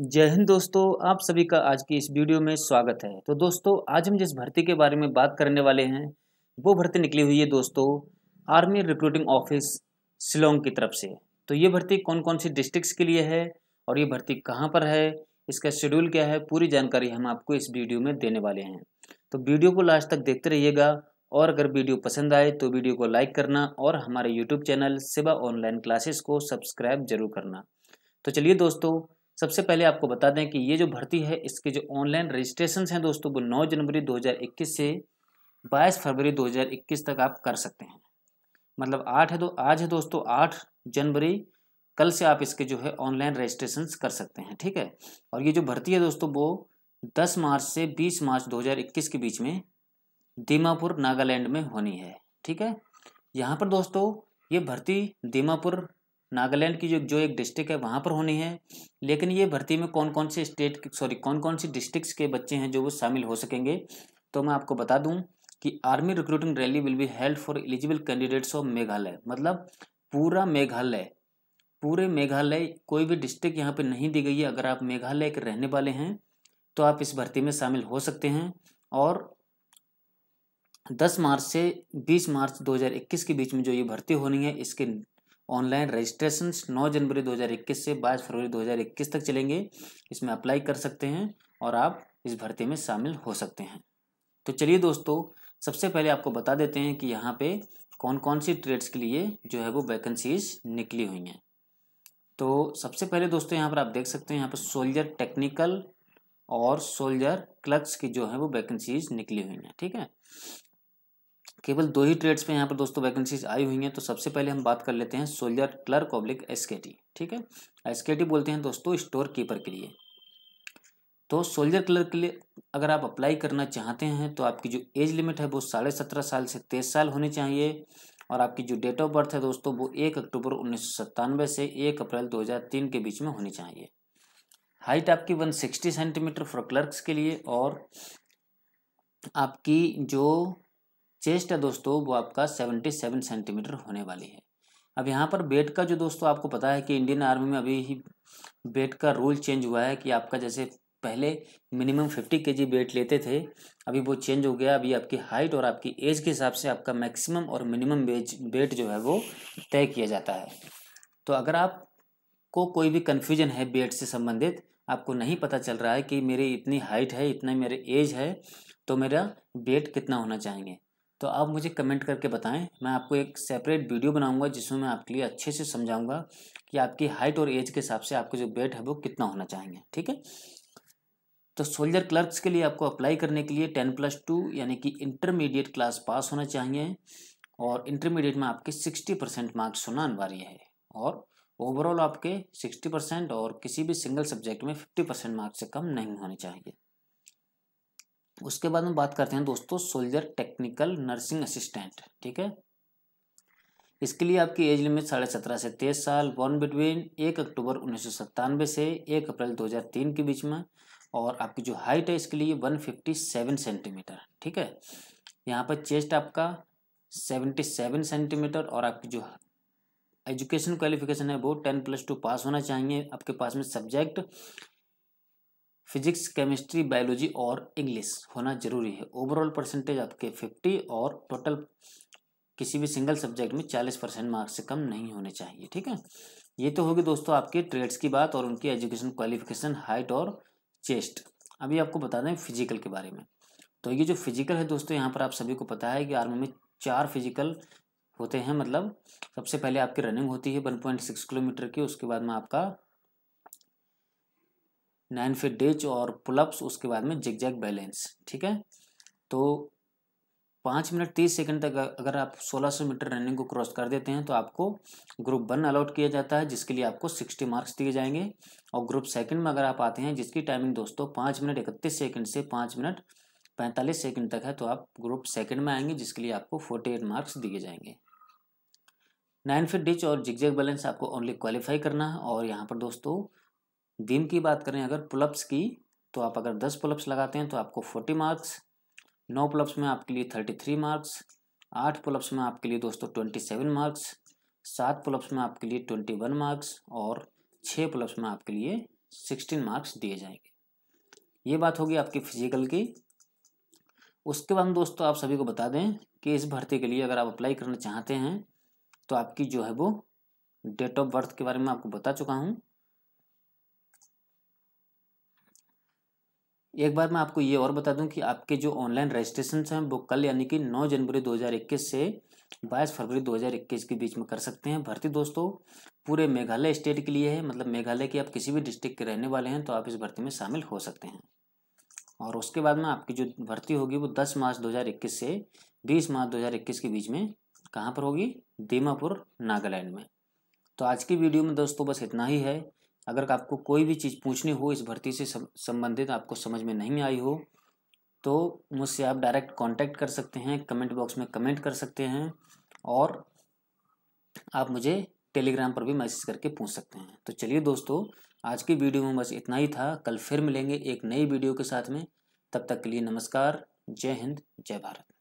जय हिंद दोस्तों आप सभी का आज की इस वीडियो में स्वागत है तो दोस्तों आज हम जिस भर्ती के बारे में बात करने वाले हैं वो भर्ती निकली हुई है दोस्तों आर्मी रिक्रूटिंग ऑफिस शिलोंग की तरफ से तो ये भर्ती कौन कौन सी डिस्ट्रिक्ट्स के लिए है और ये भर्ती कहाँ पर है इसका शेड्यूल क्या है पूरी जानकारी हम आपको इस वीडियो में देने वाले हैं तो वीडियो को लास्ट तक देखते रहिएगा और अगर वीडियो पसंद आए तो वीडियो को लाइक करना और हमारे YouTube channel Shiva online classes को सब्सक्राइब जरूर करना तो चलिए दोस्तों सबसे पहले आपको बता दें कि ये जो भर्ती है इसके जो ऑनलाइन रजिस्ट्रेशन हैं दोस्तों वो 9 जनवरी 2021 से 22 फरवरी 2021 तक आप कर सकते हैं मतलब आठ है दो आज है दोस्तों आठ जनवरी कल से आप इसके जो है ऑनलाइन रजिस्ट्रेशन कर सकते हैं ठीक है और ये जो भर्ती है दोस्तों वो दस मार्च से बीस मार्च 2021 के बीच में दीमापुर नागालैंड में होनी है ठीक है यहाँ पर दोस्तों ये भर्ती दीमापुर नागालैंड की जो जो एक डिस्ट्रिक्ट है वहाँ पर होनी है लेकिन ये भर्ती में कौन कौन से स्टेट सॉरी कौन कौन सी डिस्ट्रिक्स के बच्चे हैं जो वो शामिल हो सकेंगे तो मैं आपको बता दूँ कि army recruiting rally will be held for eligible candidates of Meghalaya मतलब पूरा मेघालय पूरे मेघालय कोई भी डिस्ट्रिक्ट यहाँ पर नहीं दी गई है अगर आप मेघालय के रहने वाले हैं तो आप इस भर्ती में शामिल हो सकते हैं और 10 मार्च से 20 मार्च 2021 के बीच में जो ये भर्ती होनी है इसके ऑनलाइन रजिस्ट्रेशन 9 जनवरी 2021 से 22 फरवरी 2021 तक चलेंगे इसमें अप्लाई कर सकते हैं और आप इस भर्ती में शामिल हो सकते हैं तो चलिए दोस्तों सबसे पहले आपको बता देते हैं कि यहाँ पे कौन कौन सी ट्रेड्स के लिए जो है वो वैकेंसीज निकली हुई हैं तो सबसे पहले दोस्तों यहाँ पर आप देख सकते हैं यहाँ पर सोल्जर टेक्निकल और सोल्जर क्लक्स की जो है वो वैकेंसीज निकली हुई हैं ठीक है केवल दो ही ट्रेड्स पे यहाँ पर दोस्तों वैकेंसीज आई हुई हैं तो सबसे पहले हम बात कर लेते हैं सोल्जर क्लर्क ऑब्लिक एस ठीक है एस बोलते हैं दोस्तों स्टोर कीपर के लिए तो सोल्जर क्लर्क के लिए अगर आप अप्लाई करना चाहते हैं तो आपकी जो एज लिमिट है वो साढ़े सत्रह साल से तेईस साल होनी चाहिए और आपकी जो डेट ऑफ बर्थ है दोस्तों वो एक अक्टूबर उन्नीस से एक अप्रैल दो के बीच में होनी चाहिए हाइट आपकी वन सेंटीमीटर फॉर क्लर्क्स के लिए और आपकी जो चेस्ट है दोस्तों वो आपका सेवेंटी सेवन सेंटीमीटर होने वाली है अब यहाँ पर बेट का जो दोस्तों आपको पता है कि इंडियन आर्मी में अभी ही बेट का रूल चेंज हुआ है कि आपका जैसे पहले मिनिमम फिफ्टी के जी वेट लेते थे अभी वो चेंज हो गया अभी आपकी हाइट और आपकी एज के हिसाब से आपका मैक्सिमम और मिनिमम वेज वेट जो है वो तय किया जाता है तो अगर आपको कोई भी कन्फ्यूजन है वेट से संबंधित आपको नहीं पता चल रहा है कि मेरी इतनी हाइट है इतना मेरी एज है तो मेरा वेट कितना होना चाहेंगे तो आप मुझे कमेंट करके बताएं मैं आपको एक सेपरेट वीडियो बनाऊंगा जिसमें मैं आपके लिए अच्छे से समझाऊंगा कि आपकी हाइट और एज के हिसाब से आपके जो बेट है वो कितना होना चाहेंगे ठीक है तो सोल्जर क्लर्क्स के लिए आपको अप्लाई करने के लिए टेन प्लस टू यानी कि इंटरमीडिएट क्लास पास होना चाहिए और इंटरमीडिएट में आपके सिक्सटी परसेंट मार्क्स होना अनिवार्य है और ओवरऑल आपके सिक्सटी परसेंट और किसी भी सिंगल सब्जेक्ट में फिफ्टी परसेंट मार्क्स से कम नहीं होने चाहिए उसके बाद में बात करते हैं दोस्तों सोल्जर टेक्निकल नर्सिंग असिस्टेंट ठीक है इसके लिए आपकी एज लिमिट साढ़े सत्रह से तेईस साल बॉर्न बिटवीन एक अक्टूबर उन्नीस से एक अप्रैल 2003 के बीच में और आपकी जो हाइट है इसके लिए 157 सेंटीमीटर ठीक है यहाँ पर चेस्ट आपका 77 सेंटीमीटर और आपकी जो एजुकेशन क्वालिफिकेशन है वो टेन प्लस टू पास होना चाहिए आपके पास में सब्जेक्ट फिजिक्स केमिस्ट्री बायोलॉजी और इंग्लिश होना जरूरी है ओवरऑल परसेंटेज आपके फिफ्टी और टोटल किसी भी सिंगल सब्जेक्ट में चालीस परसेंट मार्क्स से कम नहीं होने चाहिए ठीक है ये तो होगी दोस्तों आपके ट्रेड्स की बात और उनकी एजुकेशन क्वालिफिकेशन हाइट और चेस्ट अभी आपको बता दें फिजिकल के बारे में तो ये जो फिजिकल है दोस्तों यहाँ पर आप सभी को पता है कि आर्मी में चार फिजिकल होते हैं मतलब सबसे पहले आपकी रनिंग होती है वन पॉइंट सिक्स किलोमीटर की उसके बाद में आपका नाइन फिट डिच और पुलअप्स उसके बाद में जिग जैग बैलेंस ठीक है तो पाँच मिनट तीस सेकंड तक अगर आप सोलह सौ मीटर रनिंग को क्रॉस कर देते हैं तो आपको ग्रुप वन अलाउट किया जाता है जिसके लिए आपको सिक्सटी मार्क्स दिए जाएंगे और ग्रुप सेकंड में अगर आप आते हैं जिसकी टाइमिंग दोस्तों पाँच मिनट इकतीस सेकंड से पाँच मिनट पैंतालीस सेकंड तक है तो आप ग्रुप सेकंड में आएंगे जिसके लिए आपको फोर्टी एट मार्क्स दिए जाएंगे नाइन फिट डिच और जिग जैक बैलेंस आपको ओनली क्वालिफाई करना है और यहाँ पर दोस्तों दिन की बात करें अगर पुलअप्स की तो आप अगर दस पुलअप्स लगाते हैं तो आपको फोर्टी मार्क्स नौ पुलअप्स में आपके लिए थर्टी थ्री मार्क्स आठ पुलअप्स में आपके लिए दोस्तों ट्वेंटी सेवन मार्क्स सात पुलअप्स में आपके लिए ट्वेंटी वन मार्क्स और छः पुलअप्स में आपके लिए सिक्सटीन मार्क्स दिए जाएंगे ये बात होगी आपकी फिजिकल की उसके बाद दोस्तों आप सभी को बता दें कि इस भर्ती के लिए अगर आप अप्लाई करना चाहते हैं तो आपकी जो है वो डेट ऑफ बर्थ के बारे में आपको बता चुका हूँ एक बार मैं आपको ये और बता दूं कि आपके जो ऑनलाइन रजिस्ट्रेशन हैं वो कल यानी कि 9 जनवरी 2021 से 22 फरवरी 2021 के बीच में कर सकते हैं भर्ती दोस्तों पूरे मेघालय स्टेट के लिए है मतलब मेघालय के आप किसी भी डिस्ट्रिक्ट के रहने वाले हैं तो आप इस भर्ती में शामिल हो सकते हैं और उसके बाद में आपकी जो भर्ती होगी वो दस मार्च दो से बीस मार्च दो के बीच में कहाँ पर होगी दीमापुर नागालैंड में तो आज की वीडियो में दोस्तों बस इतना ही है अगर आपको कोई भी चीज़ पूछनी हो इस भर्ती से संबंधित आपको समझ में नहीं आई हो तो मुझसे आप डायरेक्ट कांटेक्ट कर सकते हैं कमेंट बॉक्स में कमेंट कर सकते हैं और आप मुझे टेलीग्राम पर भी मैसेज करके पूछ सकते हैं तो चलिए दोस्तों आज की वीडियो में बस इतना ही था कल फिर मिलेंगे एक नई वीडियो के साथ में तब तक के लिए नमस्कार जय हिंद जय भारत